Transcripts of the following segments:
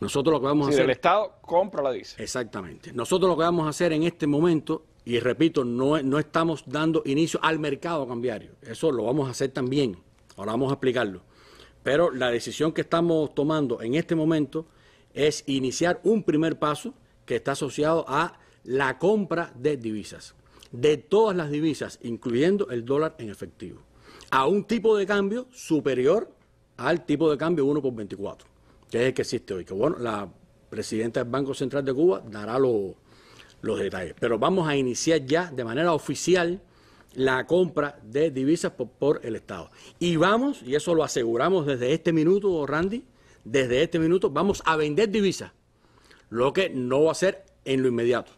Nosotros lo que vamos a hacer... El Estado compra la DICE. Exactamente. Nosotros lo que vamos a hacer en este momento, y repito, no, no estamos dando inicio al mercado cambiario. Eso lo vamos a hacer también. Ahora vamos a explicarlo. Pero la decisión que estamos tomando en este momento es iniciar un primer paso que está asociado a la compra de divisas, de todas las divisas, incluyendo el dólar en efectivo, a un tipo de cambio superior al tipo de cambio 1 por 24 que es el que existe hoy. Que bueno, la presidenta del Banco Central de Cuba dará los detalles. Pero vamos a iniciar ya de manera oficial la compra de divisas por, el Estado. Y vamos, y eso lo aseguramos desde este minuto, Randy, desde este minuto vamos a vender divisas, lo que no va a ser en lo inmediato.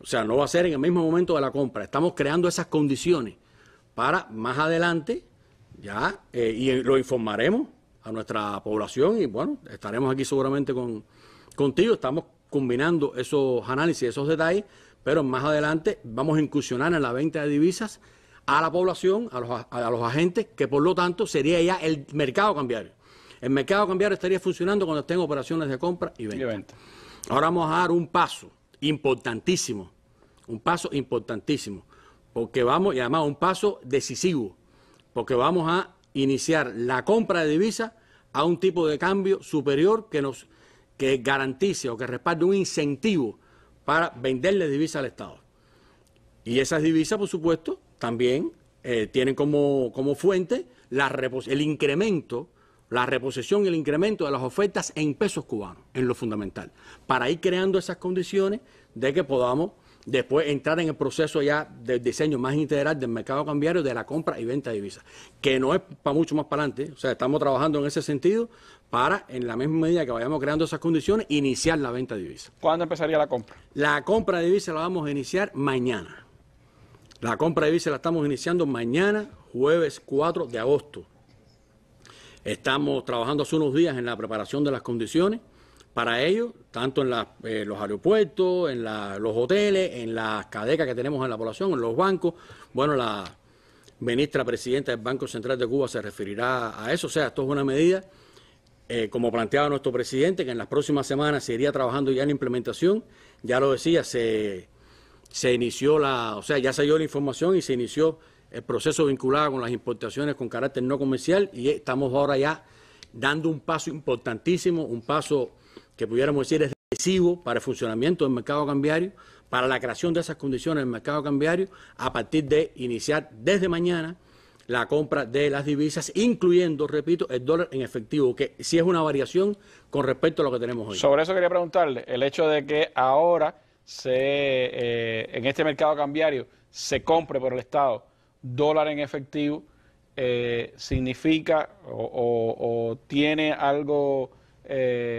O sea, no va a ser en el mismo momento de la compra. Estamos creando esas condiciones para más adelante, ya, eh, y lo informaremos a nuestra población y bueno, estaremos aquí seguramente con, contigo, estamos combinando esos análisis, esos detalles, pero más adelante vamos a incursionar en la venta de divisas a la población, a los, agentes, que por lo tanto sería ya el mercado cambiario. El mercado cambiario estaría funcionando cuando estén operaciones de compra y venta. y venta. Ahora vamos a dar un paso importantísimo, un paso importantísimo, porque vamos, y además un paso decisivo, porque vamos a iniciar la compra de divisas a un tipo de cambio superior que nos garantice o que respalde un incentivo para venderle divisas al Estado. Y esas divisas, por supuesto, también eh, tienen como, fuente la el incremento, la reposición y el incremento de las ofertas en pesos cubanos, en lo fundamental, para ir creando esas condiciones de que podamos después entrar en el proceso ya del diseño más integral del mercado cambiario, de la compra y venta de divisas, que no es para mucho más para adelante, o sea, estamos trabajando en ese sentido para, en la misma medida que vayamos creando esas condiciones, iniciar la venta de divisas. ¿Cuándo empezaría la compra? La compra de divisas la vamos a iniciar mañana. La compra de divisas la estamos iniciando mañana, jueves 4 de agosto. Estamos trabajando hace unos días en la preparación de las condiciones para ello, tanto en eh, los aeropuertos, en los hoteles, en las cadecas que tenemos en la población, en los bancos. Bueno, la ministra presidenta del Banco Central de Cuba se referirá a eso. O sea, esto es una medida, eh, como planteaba nuestro presidente, que en las próximas semanas se iría trabajando ya en la implementación. Ya lo decía, se, se inició la, o sea, ya se dio la información y se inició el proceso vinculado con las importaciones con carácter no comercial y estamos ahora ya dando un paso importantísimo, un paso que pudiéramos decir es decisivo para el funcionamiento del mercado cambiario, para la creación de esas condiciones del mercado cambiario, a partir de iniciar desde mañana la compra de las divisas, incluyendo, repito, el dólar en efectivo, que sí es una variación con respecto a lo que tenemos hoy. Sobre eso quería preguntarle, el hecho de que ahora se, eh, en este mercado cambiario se compre por el Estado dólar en efectivo, eh, significa o, tiene algo... Eh,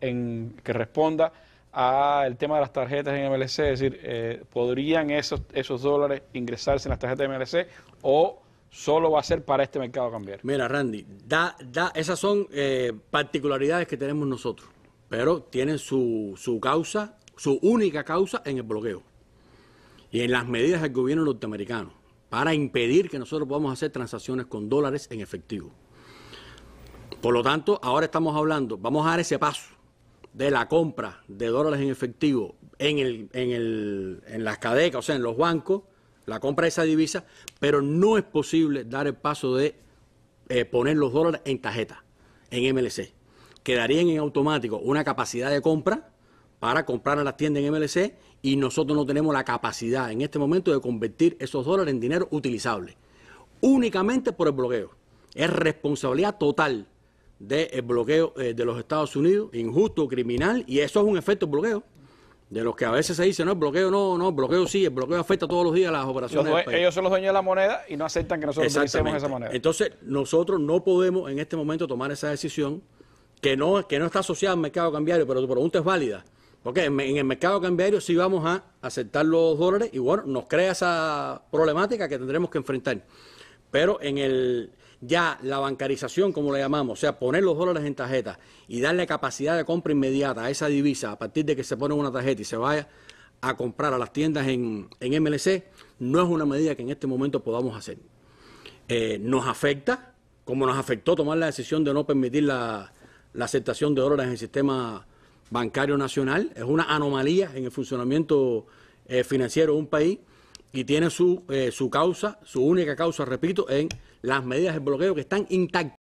que responda al tema de las tarjetas en MLC, es decir, eh, ¿podrían esos, esos dólares ingresarse en las tarjetas de MLC o solo va a ser para este mercado cambiar? Mira, Randy, da, da, esas son eh, particularidades que tenemos nosotros, pero tienen su causa, su única causa en el bloqueo y en las medidas del gobierno norteamericano para impedir que nosotros podamos hacer transacciones con dólares en efectivo. Por lo tanto, ahora estamos hablando, vamos a dar ese paso de la compra de dólares en efectivo en, el, en, el, en las cadecas, o sea, en los bancos, la compra de esa divisa, pero no es posible dar el paso de eh, poner los dólares en tarjeta, en MLC. Quedarían en automático una capacidad de compra para comprar a las tiendas en MLC y nosotros no tenemos la capacidad en este momento de convertir esos dólares en dinero utilizable, únicamente por el bloqueo. Es responsabilidad total del eh, bloqueo eh, de los Estados Unidos, injusto, criminal, y eso es un efecto del bloqueo. De los que a veces se dice, no, el bloqueo no, no, el bloqueo sí, el bloqueo afecta todos los días las operaciones. Ellos son los dueños de la moneda y no aceptan que nosotros utilicemos esa moneda. Entonces, nosotros no podemos en este momento tomar esa decisión que no, que no está asociada al mercado cambiario, pero tu pregunta es válida. Porque en, en el mercado cambiario sí vamos a aceptar los dólares y bueno, nos crea esa problemática que tendremos que enfrentar. Pero en el, ya la bancarización, como le llamamos, o sea, poner los dólares en tarjeta y darle capacidad de compra inmediata a esa divisa a partir de que se pone una tarjeta y se vaya a comprar a las tiendas en, MLC, no es una medida que en este momento podamos hacer. Eh, nos afecta, como nos afectó tomar la decisión de no permitir la, aceptación de dólares en el sistema bancario nacional, es una anomalía en el funcionamiento eh, financiero de un país y tiene su, eh, su causa, su única causa, repito, en las medidas de bloqueo que están intactas.